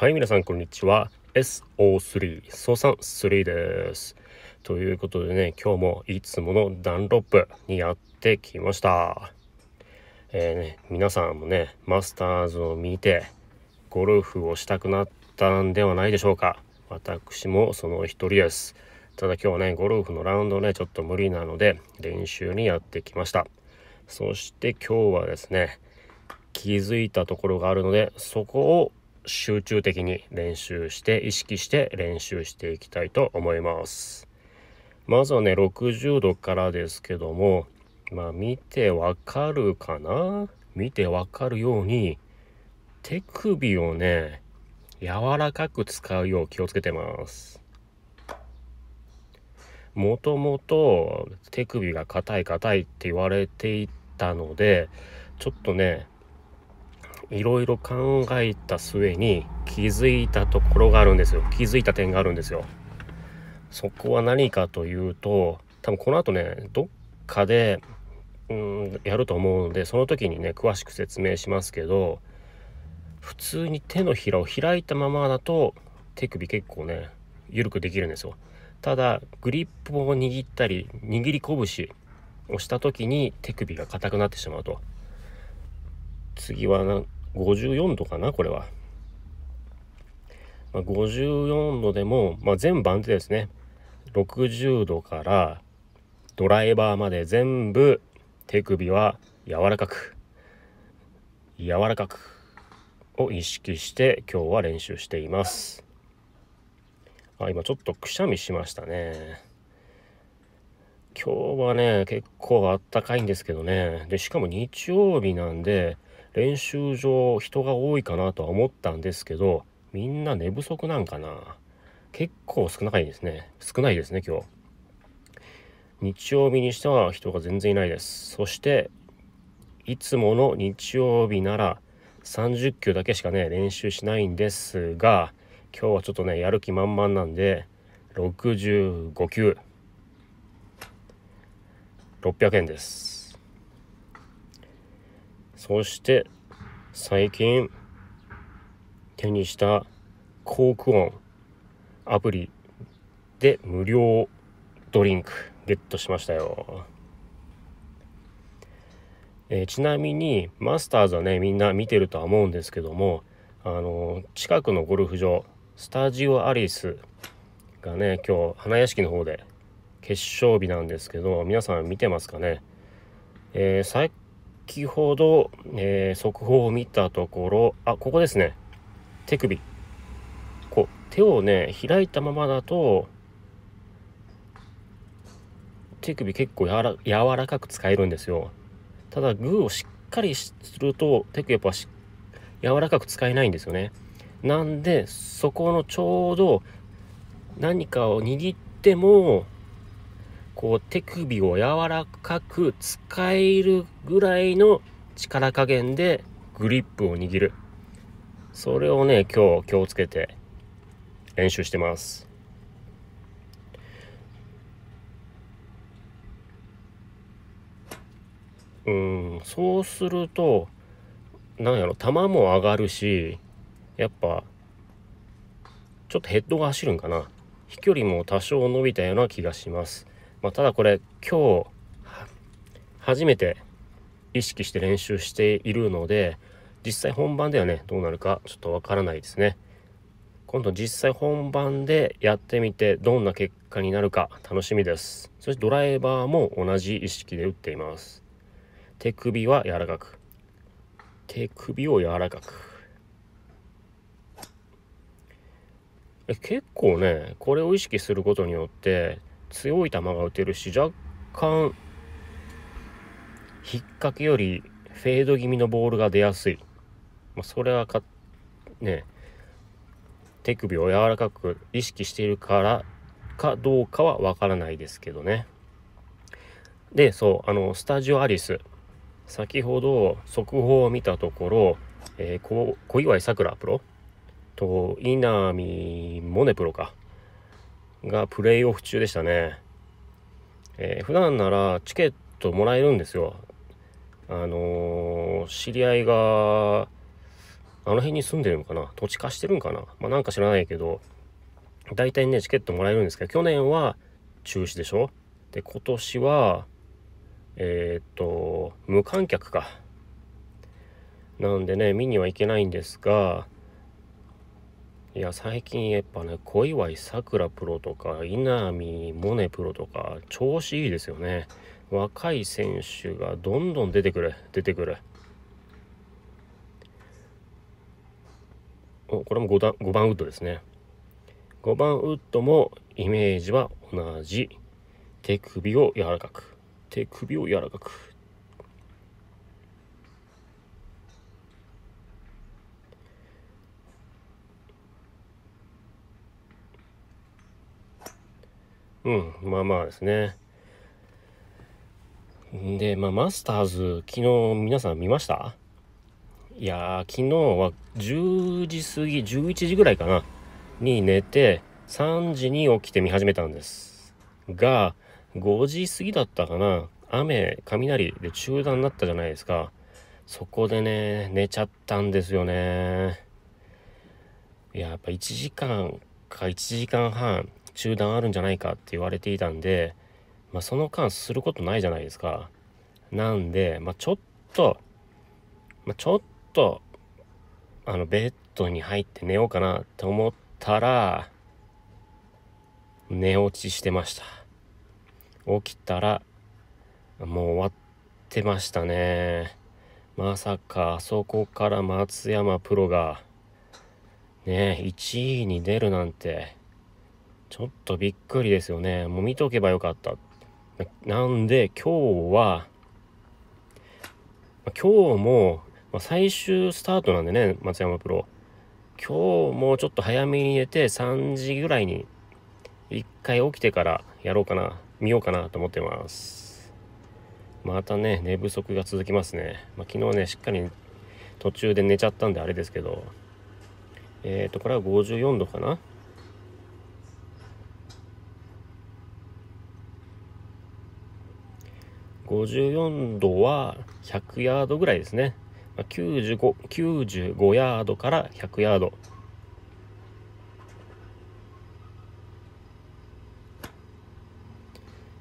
はい、皆さん、こんにちは。SO3、総算3です。ということでね、今日もいつものダンロップにやってきました。えー、ね、皆さんもね、マスターズを見て、ゴルフをしたくなったんではないでしょうか。私もその一人です。ただ今日はね、ゴルフのラウンドね、ちょっと無理なので、練習にやってきました。そして今日はですね、気づいたところがあるのでそこを集中的に練習して意識して練習していきたいと思いますまずはね60度からですけどもまあ見てわかるかな見てわかるように手首をね柔らかく使うよう気をつけてますもともと手首が硬い硬いって言われていたのでちょっとねいろいろ考えた末に気づいたところがあるんですよ気づいた点があるんですよそこは何かというと多分この後ねどっかでうんやると思うのでその時にね詳しく説明しますけど普通に手のひらを開いたままだと手首結構ね緩くできるんですよただグリップを握ったり握り拳をした時に手首が硬くなってしまうと次は54度かなこれは、まあ、54度でも、まあ、全番手ですね60度からドライバーまで全部手首は柔らかく柔らかくを意識して今日は練習していますあ今ちょっとくしゃみしましたね今日はね結構あったかいんですけどねでしかも日曜日なんで練習場人が多いかなとは思ったんですけどみんな寝不足なんかな結構少ないですね少ないですね今日日曜日にしては人が全然いないですそしていつもの日曜日なら30球だけしかね練習しないんですが今日はちょっとねやる気満々なんで65球600円ですそして最近手にしたコーク音アプリで無料ドリンクゲットしましたよ。えー、ちなみにマスターズはねみんな見てるとは思うんですけどもあのー、近くのゴルフ場スタジオアリスがね今日花屋敷の方で決勝日なんですけど皆さん見てますかね、えー、先ほど、えー、速報を見たところ、あ、ここですね。手首。こう、手をね、開いたままだと、手首結構やら柔らかく使えるんですよ。ただ、グーをしっかりすると、手首やっぱし柔らかく使えないんですよね。なんで、そこのちょうど何かを握っても、こう手首を柔らかく使えるぐらいの力加減でグリップを握るそれをね今日気をつけて練習してますうんそうするとなんやろ球も上がるしやっぱちょっとヘッドが走るんかな飛距離も多少伸びたような気がしますまあ、ただこれ今日初めて意識して練習しているので実際本番ではねどうなるかちょっとわからないですね今度実際本番でやってみてどんな結果になるか楽しみですそしてドライバーも同じ意識で打っています手首は柔らかく手首を柔らかく結構ねこれを意識することによって強い球が打てるし若干引っ掛けよりフェード気味のボールが出やすい、まあ、それはかね手首を柔らかく意識しているからかどうかはわからないですけどねでそうあのスタジオアリス先ほど速報を見たところ、えー、小小岩井さくらプロと稲見萌寧プロかがプレイオフ中でしたね。えー、普段ならチケットもらえるんですよ。あのー、知り合いが、あの辺に住んでるのかな土地貸してるんかなまあ、なんか知らないけど、大体ね、チケットもらえるんですけど、去年は中止でしょで、今年は、えー、っと、無観客か。なんでね、見には行けないんですが、いや最近やっぱね小祝さくらプロとか稲見萌寧プロとか調子いいですよね若い選手がどんどん出てくる出てくるおこれも 5, 段5番ウッドですね5番ウッドもイメージは同じ手首を柔らかく手首を柔らかくうんまあまあですねでまあマスターズ昨日皆さん見ましたいや昨日は10時過ぎ11時ぐらいかなに寝て3時に起きて見始めたんですが5時過ぎだったかな雨雷で中断になったじゃないですかそこでね寝ちゃったんですよねやっぱ1時間か1時間半中断あるんじゃないかって言われていたんで、まあ、その間することないじゃないですか。なんで、まあ、ちょっと、まあ、ちょっと、あの、ベッドに入って寝ようかなって思ったら、寝落ちしてました。起きたら、もう終わってましたね。まさか、あそこから松山プロが、ね、1位に出るなんて、ちょっとびっくりですよね。もう見とけばよかった。なんで今日は、今日も、ま最終スタートなんでね、松山プロ。今日もちょっと早めに寝て3時ぐらいに一回起きてからやろうかな、見ようかなと思ってます。またね、寝不足が続きますね。まあ、昨日ね、しっかり途中で寝ちゃったんであれですけど、えっ、ー、と、これは54度かな54度は100ヤードぐらいですね。95, 95ヤードから100ヤード。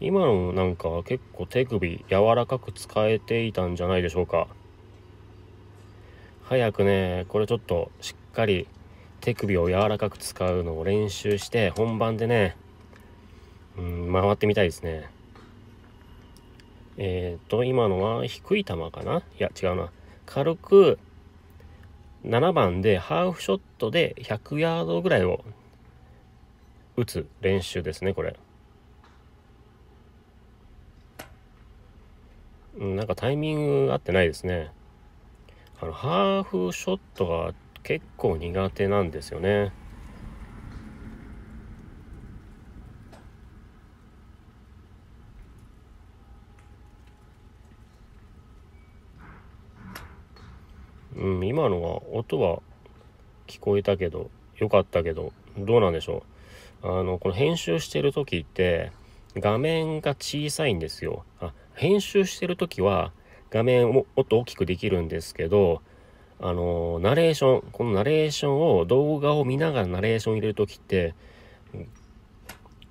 今のなんか結構手首柔らかく使えていたんじゃないでしょうか。早くね、これちょっとしっかり手首を柔らかく使うのを練習して本番でね、うん、回ってみたいですね。えっ、ー、と、今のは低い球かないや、違うな。軽く、7番でハーフショットで100ヤードぐらいを打つ練習ですね、これ。なんかタイミング合ってないですね。あの、ハーフショットが結構苦手なんですよね。うん今のは音は聞こえたけど良かったけどどうなんでしょうあのこの編集してる時って画面が小さいんですよあ編集してる時は画面をもっと大きくできるんですけどあのナレーションこのナレーションを動画を見ながらナレーション入れる時って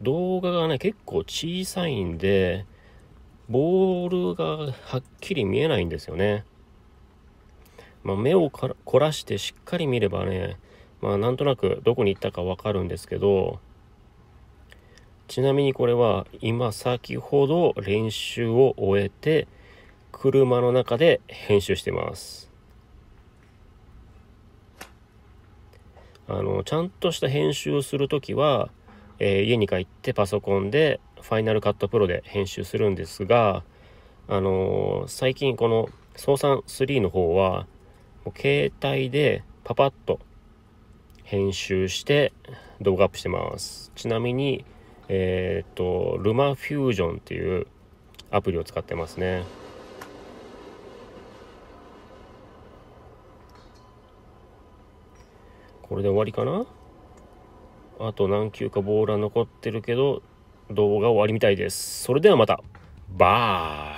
動画がね結構小さいんでボールがはっきり見えないんですよねまあ、目を凝らしてしっかり見ればね、まあ、なんとなくどこに行ったかわかるんですけど、ちなみにこれは今先ほど練習を終えて、車の中で編集してます。あの、ちゃんとした編集をする時は、えー、家に帰ってパソコンでファイナルカットプロで編集するんですが、あのー、最近この総算3の方は携帯でパパッと編集して動画アップしてますちなみにえっ、とルマフュージョンっていうアプリを使ってますねこれで終わりかなあと何球かボールは残ってるけど動画終わりみたいですそれではまたバイ